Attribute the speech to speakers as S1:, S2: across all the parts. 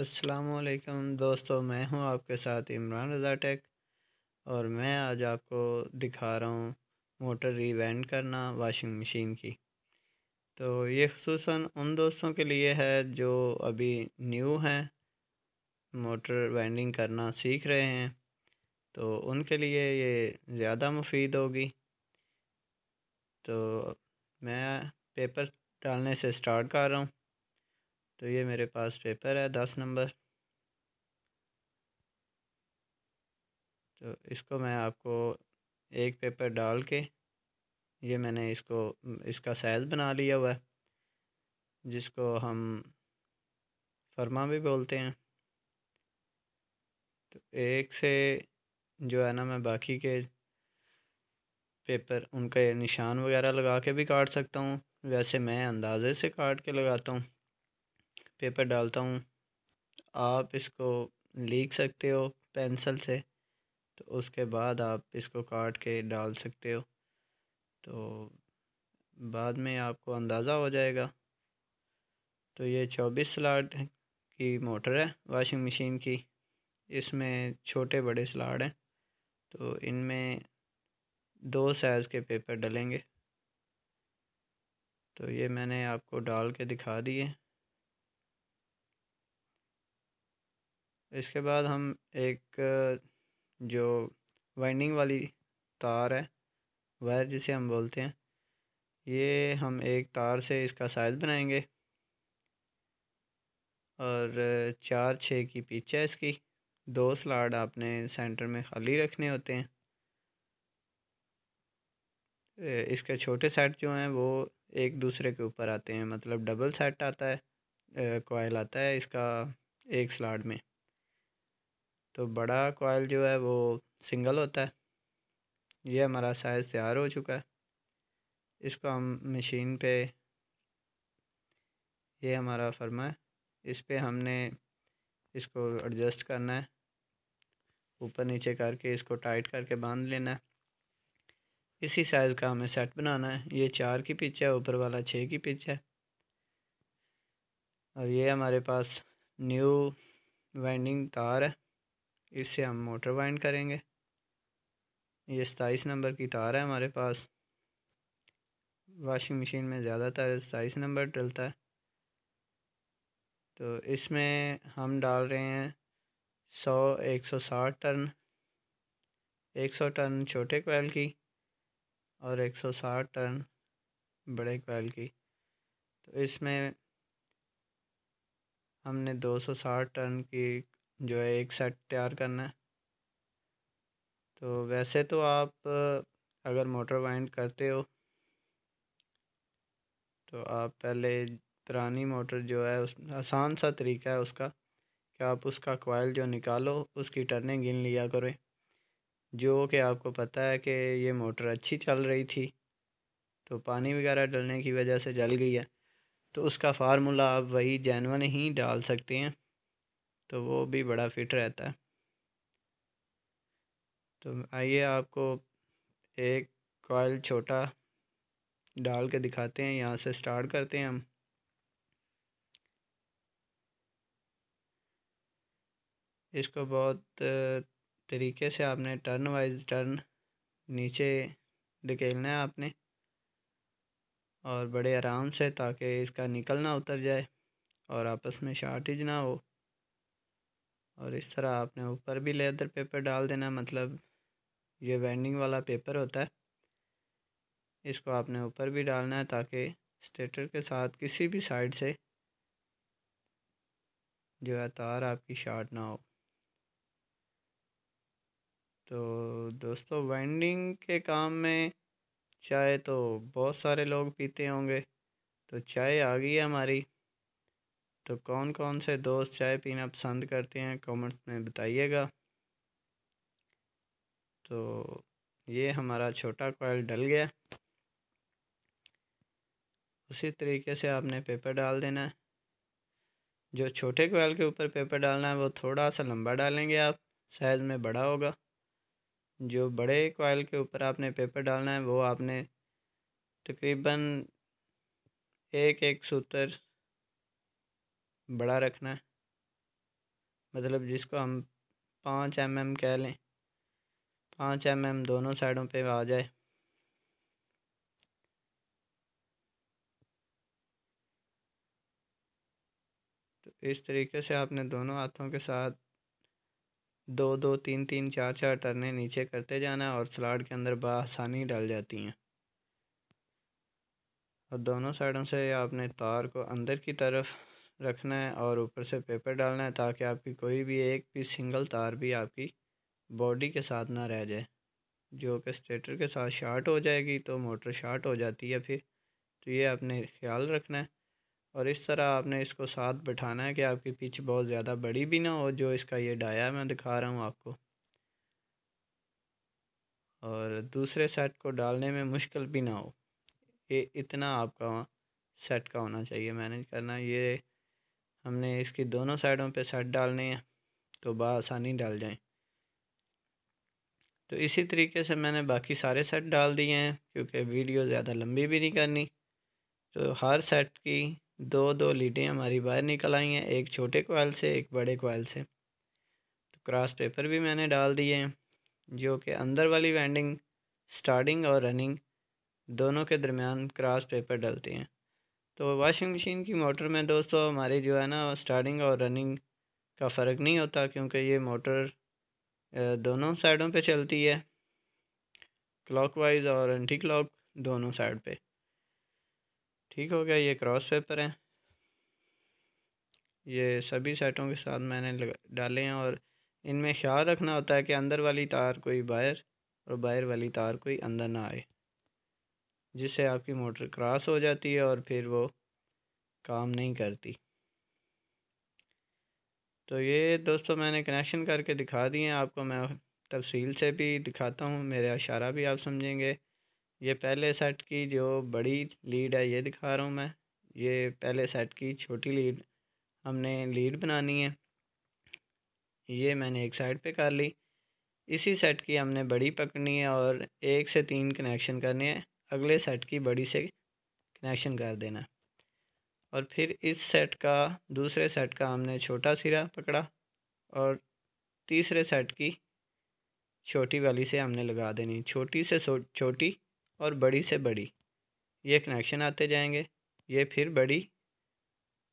S1: असलकम दोस्तों मैं हूं आपके साथ इमरान रज़ा टेक और मैं आज आपको दिखा रहा हूं मोटर रिवेंड करना वाशिंग मशीन की तो ये खसूस उन दोस्तों के लिए है जो अभी न्यू हैं मोटर वेंडिंग करना सीख रहे हैं तो उनके लिए ये ज़्यादा मुफीद होगी तो मैं पेपर डालने से स्टार्ट कर रहा हूँ तो ये मेरे पास पेपर है दस नंबर तो इसको मैं आपको एक पेपर डाल के ये मैंने इसको इसका साइज़ बना लिया हुआ है जिसको हम फर्मा भी बोलते हैं तो एक से जो है ना मैं बाकी के पेपर उनके निशान वगैरह लगा के भी काट सकता हूँ वैसे मैं अंदाज़े से काट के लगाता हूँ पेपर डालता हूँ आप इसको लिख सकते हो पेंसिल से तो उसके बाद आप इसको काट के डाल सकते हो तो बाद में आपको अंदाज़ा हो जाएगा तो ये चौबीस स्लाट की मोटर है वाशिंग मशीन की इसमें छोटे बड़े स्लाट हैं तो इनमें दो साइज़ के पेपर डलेंगे तो ये मैंने आपको डाल के दिखा दिए इसके बाद हम एक जो वाइंडिंग वाली तार है वायर जिसे हम बोलते हैं ये हम एक तार से इसका साइज बनाएंगे और चार छः की पिच है इसकी दो स्लाड आपने सेंटर में खाली रखने होते हैं इसके छोटे सेट जो हैं वो एक दूसरे के ऊपर आते हैं मतलब डबल सेट आता है कोयल आता है इसका एक स्लाड में तो बड़ा कॉयल जो है वो सिंगल होता है ये हमारा साइज़ तैयार हो चुका है इसको हम मशीन पे ये हमारा फर्मा है इस पर हमने इसको एडजस्ट करना है ऊपर नीचे करके इसको टाइट करके बांध लेना है इसी साइज़ का हमें सेट बनाना है ये चार की पिच है ऊपर वाला छः की पिच है और ये हमारे पास न्यू वाइंडिंग तार है इससे हम मोटर वाइंड करेंगे ये सताईस नंबर की तार है हमारे पास वाशिंग मशीन में ज़्यादातर सताईस नंबर डलता है तो इसमें हम डाल रहे हैं सौ एक सौ साठ टन एक सौ टन छोटे कोयल की और एक सौ साठ टन बड़े कोयल की तो इसमें हमने दो सौ साठ टन की जो है एक सेट तैयार करना है तो वैसे तो आप अगर मोटर वाइंड करते हो तो आप पहले पुरानी मोटर जो है उस आसान सा तरीका है उसका कि आप उसका कोयल जो निकालो उसकी टर्निंग गिन लिया करें जो कि आपको पता है कि ये मोटर अच्छी चल रही थी तो पानी वगैरह डलने की वजह से जल गई है तो उसका फार्मूला आप वही जैनवन ही डाल सकते हैं तो वो भी बड़ा फिट रहता है तो आइए आपको एक कॉयल छोटा डाल के दिखाते हैं यहाँ से स्टार्ट करते हैं हम इसको बहुत तरीके से आपने टर्न वाइज टर्न नीचे धकेलना है आपने और बड़े आराम से ताकि इसका निकल ना उतर जाए और आपस में शार्टिज ना हो और इस तरह आपने ऊपर भी लेदर पेपर डाल देना मतलब ये वेंडिंग वाला पेपर होता है इसको आपने ऊपर भी डालना है ताकि स्टेटर के साथ किसी भी साइड से जो है तार आपकी शार्ट ना हो तो दोस्तों वाइंडिंग के काम में चाय तो बहुत सारे लोग पीते होंगे तो चाय आ गई है हमारी तो कौन कौन से दोस्त चाय पीना पसंद करते हैं कमेंट्स में बताइएगा तो ये हमारा छोटा कॉयल डल गया उसी तरीके से आपने पेपर डाल देना है जो छोटे कॉयल के ऊपर पेपर डालना है वो थोड़ा सा लंबा डालेंगे आप साइज़ में बड़ा होगा जो बड़े कॉयल के ऊपर आपने पेपर डालना है वो आपने तकरीबन एक एक सूत्र बड़ा रखना है मतलब जिसको हम पाँच एम एम कह लें पाँच एम एम दोनों साइडों पे आ जाए तो इस तरीके से आपने दोनों हाथों के साथ दो दो तीन तीन चार चार टर्ने नीचे करते जाना है और स्लाट के अंदर बसानी डाल जाती हैं और दोनों साइडों से आपने तार को अंदर की तरफ रखना है और ऊपर से पेपर डालना है ताकि आपकी कोई भी एक भी सिंगल तार भी आपकी बॉडी के साथ ना रह जाए जो कि स्टेटर के साथ शार्ट हो जाएगी तो मोटर शार्ट हो जाती है फिर तो ये आपने ख्याल रखना है और इस तरह आपने इसको साथ बैठाना है कि आपकी पिच बहुत ज़्यादा बड़ी भी ना हो जो इसका ये डाया मैं दिखा रहा हूँ आपको और दूसरे सेट को डालने में मुश्किल भी ना हो ये इतना आपका सेट का होना चाहिए मैनेज करना ये हमने इसकी दोनों साइडों पे सेट डालने हैं तो बसानी डाल जाएं तो इसी तरीके से मैंने बाकी सारे सेट डाल दिए हैं क्योंकि वीडियो ज़्यादा लंबी भी नहीं करनी तो हर सेट की दो दो लीडें हमारी बाहर निकल आई हैं एक छोटे कोयल से एक बड़े कोयल से तो क्रॉस पेपर भी मैंने डाल दिए हैं जो कि अंदर वाली वेंडिंग स्टार्टिंग और रनिंग दोनों के दरमियान क्रॉस पेपर डलते हैं तो वाशिंग मशीन की मोटर में दोस्तों हमारी जो है ना स्टार्टिंग और रनिंग का फ़र्क नहीं होता क्योंकि ये मोटर दोनों साइडों पे चलती है क्लॉकवाइज और एंटी क्लॉक दोनों साइड पे ठीक हो गया ये क्रॉस पेपर हैं ये सभी सेटों के साथ मैंने डाले हैं और इनमें ख्याल रखना होता है कि अंदर वाली तार कोई बाहर और बाहर वाली तार कोई अंदर ना आए जिससे आपकी मोटर क्रॉस हो जाती है और फिर वो काम नहीं करती तो ये दोस्तों मैंने कनेक्शन करके दिखा दिए आपको मैं तफसील से भी दिखाता हूँ मेरा इशारा भी आप समझेंगे ये पहले सेट की जो बड़ी लीड है ये दिखा रहा हूँ मैं ये पहले सेट की छोटी लीड हमने लीड बनानी है ये मैंने एक साइड पे कर ली इसी सेट की हमने बड़ी पकड़नी है और एक से तीन कनेक्शन करने हैं अगले सेट की बड़ी से कनेक्शन कर देना और फिर इस सेट का दूसरे सेट का हमने छोटा सिरा पकड़ा और तीसरे सेट की छोटी वाली से हमने लगा देनी छोटी से छोटी और बड़ी से बड़ी ये कनेक्शन आते जाएंगे ये फिर बड़ी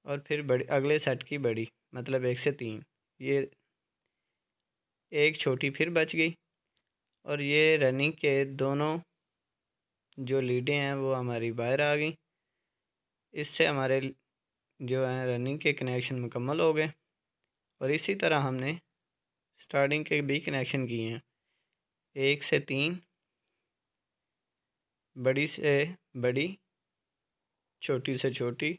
S1: और फिर बड़ी अगले सेट की बड़ी मतलब एक से तीन ये एक छोटी फिर बच गई और ये रनिंग के दोनों जो लीडें हैं वो हमारी बाहर आ गई इससे हमारे जो हैं रनिंग के कनेक्शन मुकम्मल हो गए और इसी तरह हमने स्टार्टिंग के भी कनेक्शन किए हैं एक से तीन बड़ी से बड़ी छोटी से छोटी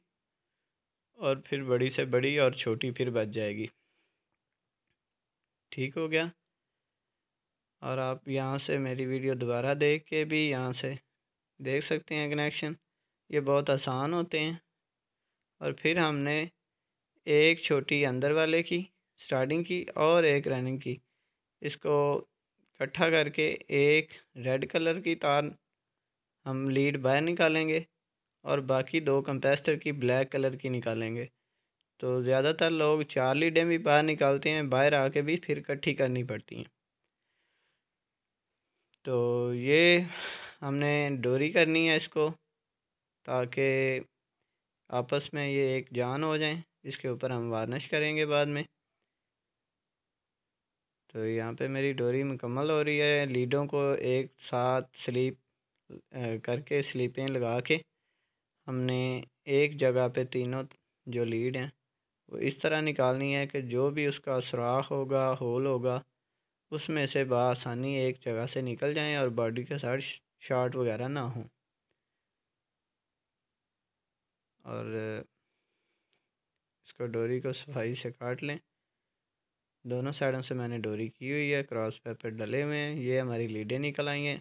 S1: और फिर बड़ी से बड़ी और छोटी फिर बच जाएगी ठीक हो गया और आप यहाँ से मेरी वीडियो दोबारा देख के भी यहाँ से देख सकते हैं कनेक्शन ये बहुत आसान होते हैं और फिर हमने एक छोटी अंदर वाले की स्टार्टिंग की और एक रनिंग की इसको इकट्ठा करके एक रेड कलर की तार हम लीड बाहर निकालेंगे और बाकी दो कंपेस्टर की ब्लैक कलर की निकालेंगे तो ज़्यादातर लोग चार लीडें भी बाहर निकालते हैं बाहर आके भी फिर इकट्ठी करनी पड़ती हैं तो ये हमने डोरी करनी है इसको ताकि आपस में ये एक जान हो जाए इसके ऊपर हम वार्निश करेंगे बाद में तो यहाँ पे मेरी डोरी मुकम्मल हो रही है लीडों को एक साथ स्लीप करके स्लीपें लगा के हमने एक जगह पे तीनों जो लीड हैं वो इस तरह निकालनी है कि जो भी उसका सुराख होगा होल होगा उसमें से बसानी एक जगह से निकल जाएं और बॉडी के साथ शार्ट वगैरह ना हो और इसको डोरी को सफाई से काट लें दोनों साइडों से मैंने डोरी की हुई है क्रॉस पेपर डले हुए हैं ये हमारी लीडें निकल आई हैं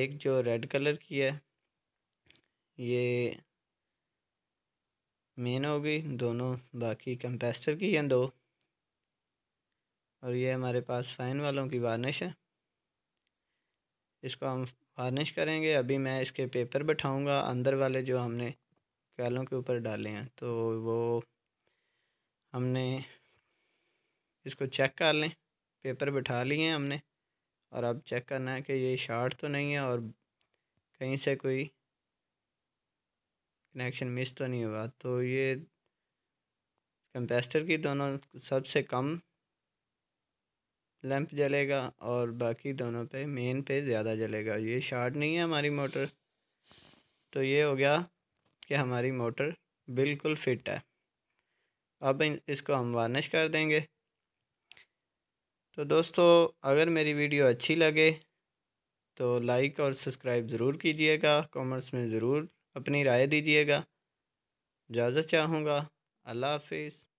S1: एक जो रेड कलर की है ये मेन हो गई दोनों बाकी कंपेस्टर की हैं दो और ये हमारे पास फ़ाइन वालों की वार्निश है इसको हम वार्निश करेंगे अभी मैं इसके पेपर बैठाऊँगा अंदर वाले जो हमने कैलों के ऊपर डाले हैं तो वो हमने इसको चेक कर लें पेपर बैठा लिए हैं हमने और अब चेक करना है कि ये शार्ट तो नहीं है और कहीं से कोई कनेक्शन मिस तो नहीं हुआ तो ये कंपेस्टर की दोनों सबसे कम लैंप जलेगा और बाकी दोनों पे मेन पे ज़्यादा जलेगा ये शार्ट नहीं है हमारी मोटर तो ये हो गया कि हमारी मोटर बिल्कुल फिट है अब इसको हम वार्निश कर देंगे तो दोस्तों अगर मेरी वीडियो अच्छी लगे तो लाइक और सब्सक्राइब ज़रूर कीजिएगा कमेंट्स में ज़रूर अपनी राय दीजिएगा इजाज़त चाहूँगा अल्लाह हाफिज़